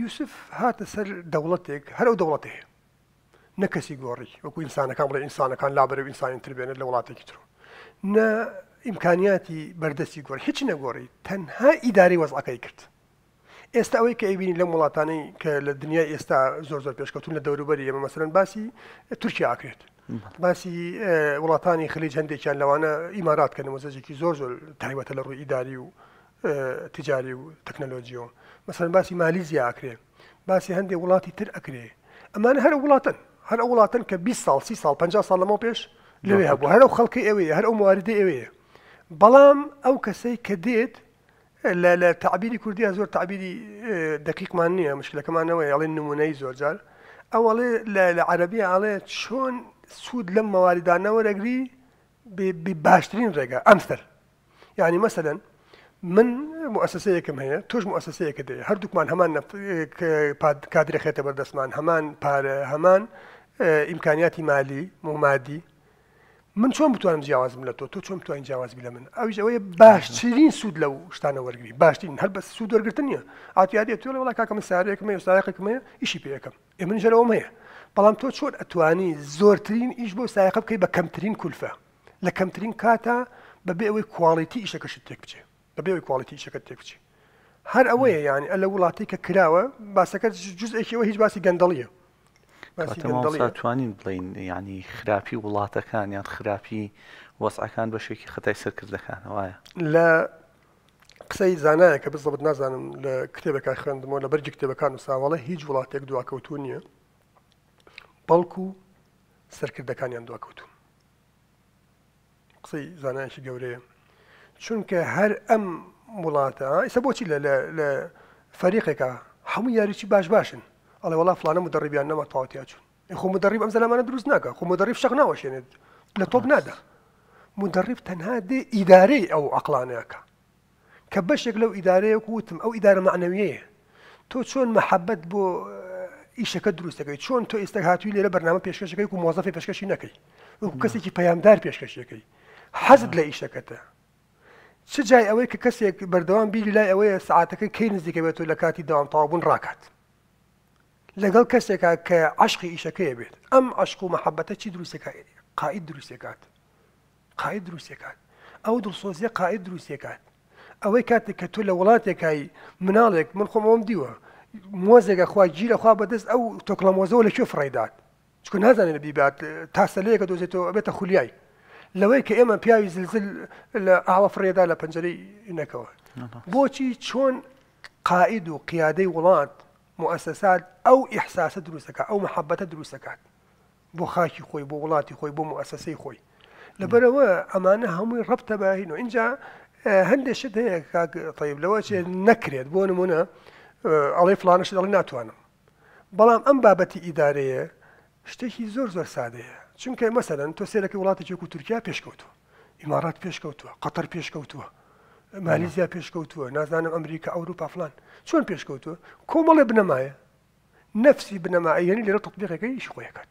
یوسف هاتە سەر دەوڵەتێک هەرو دەوڵەتێ نە کەسی گۆڕی وەکو ئینسانەکان بڵێ ئینسانەکان لابرە ئینسانی تربێنێت لە وڵاتێکی تر نە ئیمکانیاتی بەردەستی گۆڕ هیچ نەگۆڕی تەنها ئیداری وەزعەکەی کرد ئێستا ئەوەی کە ئەیبینی لەم وڵاتانەی کە لە دنیا ئێستا زۆر زۆر پێشکەوتون لە دەوروبەری ئێمە مەسەرەن باسی تورکیا ئاکرێت باسی وڵاتانی خلیج هەندێکیان لەوانە ئیمارات کە نەمەزەجێکی زۆر زۆر تایبەتە لە ڕووی ئیداری و تجاری و تەکنەلۆجیۆ مەسەر باسی مالیزیا ئاکرێ باسی هەندێک وڵاتی تر ئەکرێ ئەمانە هەر وڵاتن هەر ئەو وڵاتن کە 20 سال سی سال 50 سال لەمە پێش لەوێ هەبوو هەر ئەو خەڵکی ئەوەیە هەر ئەو مواردی ئەوەیە بەڵام ئەو کەسەی کە دێت لە تعبیری کوردی زۆر تعبیری دقیقمان نییە مشکلەکەمانەوە یاڵێ نمونەی زۆرجار ئەوڵێ لە عەربی ئاڵێ چۆن سوود لەم مەواریدانەوە رەگری باشترین ڕێگە ئەمستەر یعنی مەسەدەن من مؤسسەیەکم هەیە توش مؤسسەیەکە دێ هەردووکمان هەمان کادرێخێتە بەردەستمان هەمان پارە هەمان ئیمکانیاتی مالی مومادی من چۆن بتوانم جیاوازم لە تۆ تۆ چۆن توانین جیاوازبی لە من ئەوش ئەوەیە باشترین سوود لەو شتانە وەرگری باشترین هەر بە سوود وەرگتن نیە ئاتیادێت تۆ لە وڵا کاکەم سارێکمە سایقەکمەیە ئیشی پێەکەم ئێ من ژەرەوەم هەیە بەڵام تۆ چۆن ئەتوانی زۆرترین ئیش بۆ سایقە بکەی بە کەمترین کولفە لە کەمترین کاتە بەبێ ئەوەی کواڵیتی ئیشەکەشت تێک بچێت بەبێەوەی کواڵیتی شەکەت تێکچی هەر ئەوەیە یان ئە لە وڵاتی کە کراوە باسەکەت جزئێکیەوە هیچ باسی گەندەڵیە توانین بڵین ینی خراپی وڵاتەکان یان خراپی وەسعەکان بەشێکی خەتای سەرکردەکان وایە لە قسەی زانایە کە بزەبت نازانم لە کتێبەکە خوێندمەوە لە بەرجی کتێبەکان و ساواڵە هیچ وڵاتێک دواکەوتون نیە بەڵکو سەرکردەکانیان دواکەوتون قسەی زانایشی گەورەیە چونکە هەر ئەم وڵاتە ئیسە بۆچی لە فەریقێکە هەموو یاریی باش باشن ئەڵێ وڵا فلانە مدەڕیبیان نەمە تاوتیا چون خۆ مدەڕیب ئەم زەلامانە دروست ناکە خۆ مدەڕیب شەق ناوەشێنێت لە تۆپ نادا مدەڕیب تەنها دێ ئیدارەی ئەو ئەقلانەکە کە بەشێک لەو ئیدارەیەک وتم ئەو ئیدارە معنەویەیە تۆ چۆن مەحەبەت بۆ ئیشەکە دروستەکەی چۆن تۆ ئێستا هاتووی لێرە بەنامە پێشکەشەکەی و مۆزەفی پێشکەشی نەکەی کەسێکی پەیامدار پێشکەشیەکەی حەزت لە ئیشەکەتە چ جای ئەوەی کە کەسێک بەردەوام بیری لای ئەوەیە سعاتەکە کەی نزیکە بێت و لە کاتی داوامتەوابوون ڕاکات لەگەڵ کەسێکا کە عشقی ئیشەکەی بێت ئەم عشق و مەحەبەتە چی دروستەکە قاید دروستێکات قاید دروستێکات ئەو دڵسۆزیە قاید دروستێکات ئەوەی کاتێک کە تۆ لە وڵاتێکایی مناڵێک من خۆم ئەوم دیوە مۆزێکە خوا گیرەخوا بەدەست ئەو تۆکلە مۆزەوە لەکوێ فڕیدات چکو نازانێت بیبات تاسەلەیەکە دۆزێتەوە بێتە خولیایی لەوەی کە ئێمە پیاوی زلزل لە ئاوە فڕێدا لە پەنجەری نەکەوە بۆچی چۆن قائد و قیادەی وڵات مؤسسات ئەو ئیحساسە دروستەکە ئەو محەبەتە دروستەکات بۆ خاکی خۆی بۆ وڵاتی خۆی بۆ مؤسسەی خۆی لەبەرەوە ئەمانە هەمووی ڕەتە باهین و اینجا هەندێک شت هەیە تەیب لەوە چێ نەکرێت بۆ نمونە ئەڵێ فلانەش دەڵی ناتوانم بەڵام ئەم بابەتی ئیدارەیە شتێکی زۆر زۆر سادەیە چونکە مەسەرەن تۆ سێرەکە وڵاتێکێک و تورکیا پێشکەوتووە ئیمارات پێشکەوتووە قەتەر پێشکەوتووە مالیزیا پێشکەوتووە نازانم ئەمریکا ئەوروپا فلان چۆن پێشکەوتووە کۆمەڵێ بنەمایە نەفسی بنەمایە یعنی لێرە تطبیقەکەی شخۆیەکەات.